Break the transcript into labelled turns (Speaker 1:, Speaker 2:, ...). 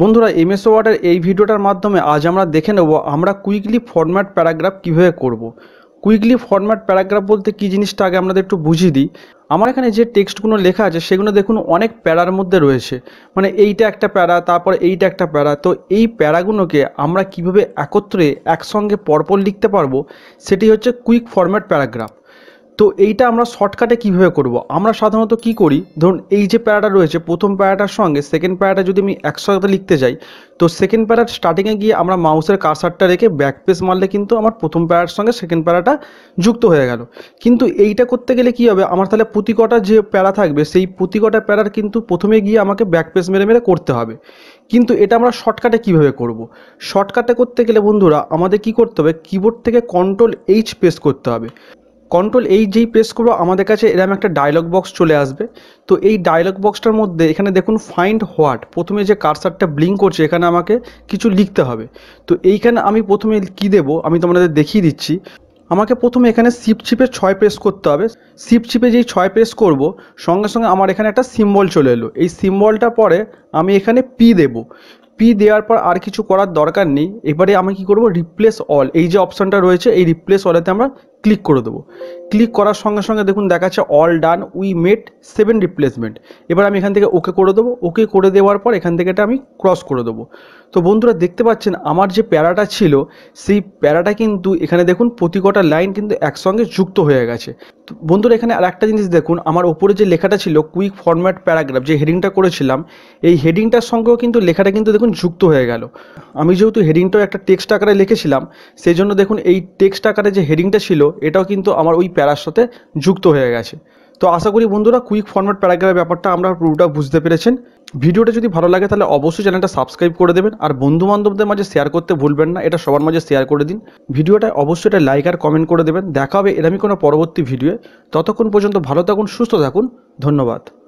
Speaker 1: বন্ধুরা এমএস ওয়ার্ডের এই ভিডিওটার মাধ্যমে আজ আমরা দেখে নেব আমরা কুইকলি ফরম্যাট প্যারাগ্রাফ কীভাবে করব। কুইকলি ফরম্যাট প্যারাগ্রাফ বলতে কী জিনিসটা আগে আমাদের একটু বুঝিয়ে দিই আমার এখানে যে টেক্সটগুলো লেখা আছে সেগুলো দেখুন অনেক প্যারার মধ্যে রয়েছে মানে এইটা একটা প্যারা তারপর এইটা একটা প্যারা তো এই প্যারাগুলোকে আমরা কিভাবে একত্রে একসঙ্গে পরপর লিখতে পারবো সেটি হচ্ছে কুইক ফরম্যাট প্যারাগ্রাফ তো এইটা আমরা শর্টকাটে কিভাবে করব আমরা সাধারণত কি করি ধরুন এই যে প্যারাটা রয়েছে প্রথম প্যারাটার সঙ্গে সেকেন্ড প্যারাটা যদি আমি একসাথে লিখতে যাই তো সেকেন্ড প্যারার স্টার্টিংয়ে গিয়ে আমরা মাউসের কারসারটা রেখে ব্যাক পেস মারলে কিন্তু আমার প্রথম প্যারার সঙ্গে সেকেন্ড প্যারাটা যুক্ত হয়ে গেল কিন্তু এইটা করতে গেলে কি হবে আমার তাহলে প্রতিকটা যে প্যারা থাকবে সেই প্রতিকটা প্যারার কিন্তু প্রথমে গিয়ে আমাকে ব্যাক পেস মেরে মেরে করতে হবে কিন্তু এটা আমরা শর্টকাটে কিভাবে করব। শর্টকাটে করতে গেলে বন্ধুরা আমাদের কি করতে হবে কিবোর্ড থেকে কন্ট্রোল এইচ পেস করতে হবে কন্ট্রোল এই যেই প্রেস করবো আমাদের কাছে এরকম একটা ডায়লগ বক্স চলে আসবে তো এই ডায়লগ বক্সটার মধ্যে এখানে দেখুন ফাইন্ড হোয়াট প্রথমে যে কারসারটা ব্লিঙ্ক করছে এখানে আমাকে কিছু লিখতে হবে তো এইখানে আমি প্রথমে কি দেব আমি তোমাদের দেখিয়ে দিচ্ছি আমাকে প্রথমে এখানে সিপ চিপে ছয় প্রেস করতে হবে সিপ চিপে যেই ছয় প্রেস করব সঙ্গে সঙ্গে আমার এখানে একটা সিম্বল চলে এলো এই সিম্বলটা পরে আমি এখানে পি দেব পি দেওয়ার পর আর কিছু করার দরকার নেই এবারে আমি কি করব রিপ্লেস অল এই যে অপশানটা রয়েছে এই রিপ্লেস অলেতে আমরা ক্লিক করে দেবো ক্লিক করার সঙ্গে সঙ্গে দেখুন দেখাচ্ছে all done we met seven replacement এবার আমি এখান থেকে ওকে করে দেবো ওকে করে দেওয়ার পর এখান থেকে এটা আমি ক্রস করে দেবো তো বন্ধুরা দেখতে পাচ্ছেন আমার যে প্যারাটা ছিল সেই প্যারাটা কিন্তু এখানে দেখুন প্রতি কটা লাইন কিন্তু একসঙ্গে যুক্ত হয়ে গেছে তো বন্ধুরা এখানে আর একটা জিনিস দেখুন আমার ওপরে যে লেখাটা ছিল কুইক ফরম্যাট প্যারাগ্রাফ যে হেডিংটা করেছিলাম এই হেডিংটার সঙ্গেও কিন্তু লেখাটা কিন্তু দেখুন যুক্ত হয়ে গেল আমি যেহেতু হেডিংটাও একটা টেক্সট আকারে লিখেছিলাম সেই জন্য দেখুন এই টেক্সট আকারে যে হেডিংটা ছিল এটাও কিন্তু আমার ওই প্যারার সাথে যুক্ত হয়ে গেছে তো আশা করি বন্ধুরা কুইক ফর্মেট প্যারাগ্রাফের ব্যাপারটা আমরা পুরোটা বুঝতে পেরেছেন ভিডিওটা যদি ভালো লাগে তাহলে অবশ্যই চ্যানেলটা সাবস্ক্রাইব করে দেবেন আর বন্ধু বান্ধবদের মাঝে শেয়ার করতে ভুলবেন না এটা সবার মাঝে শেয়ার করে দিন ভিডিওটা অবশ্যই এটা লাইক আর কমেন্ট করে দেবেন দেখা হবে এরমই কোনো পরবর্তী ভিডিওয়ে ততক্ষণ পর্যন্ত ভালো থাকুন সুস্থ থাকুন ধন্যবাদ